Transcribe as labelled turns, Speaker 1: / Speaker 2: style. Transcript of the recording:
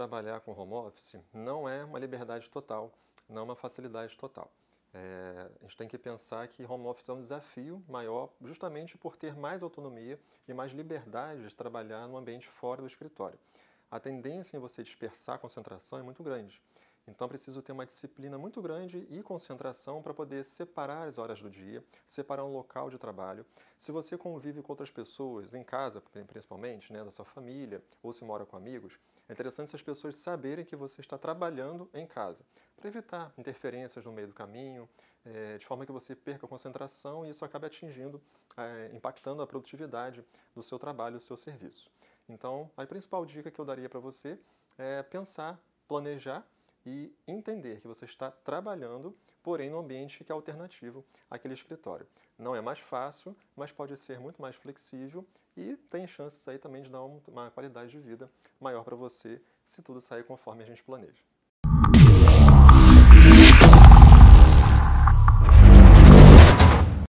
Speaker 1: trabalhar com home office não é uma liberdade total, não é uma facilidade total. É, a gente tem que pensar que home office é um desafio maior, justamente por ter mais autonomia e mais liberdade de trabalhar no ambiente fora do escritório. A tendência em você dispersar a concentração é muito grande. Então preciso ter uma disciplina muito grande e concentração para poder separar as horas do dia, separar um local de trabalho. Se você convive com outras pessoas, em casa principalmente, né, da sua família, ou se mora com amigos, é interessante as pessoas saberem que você está trabalhando em casa, para evitar interferências no meio do caminho, é, de forma que você perca a concentração e isso acabe atingindo, é, impactando a produtividade do seu trabalho, do seu serviço. Então, a principal dica que eu daria para você é pensar, planejar e entender que você está trabalhando, porém, no ambiente que é alternativo àquele escritório. Não é mais fácil, mas pode ser muito mais flexível e tem chances aí também de dar uma qualidade de vida maior para você se tudo sair conforme a gente planeja.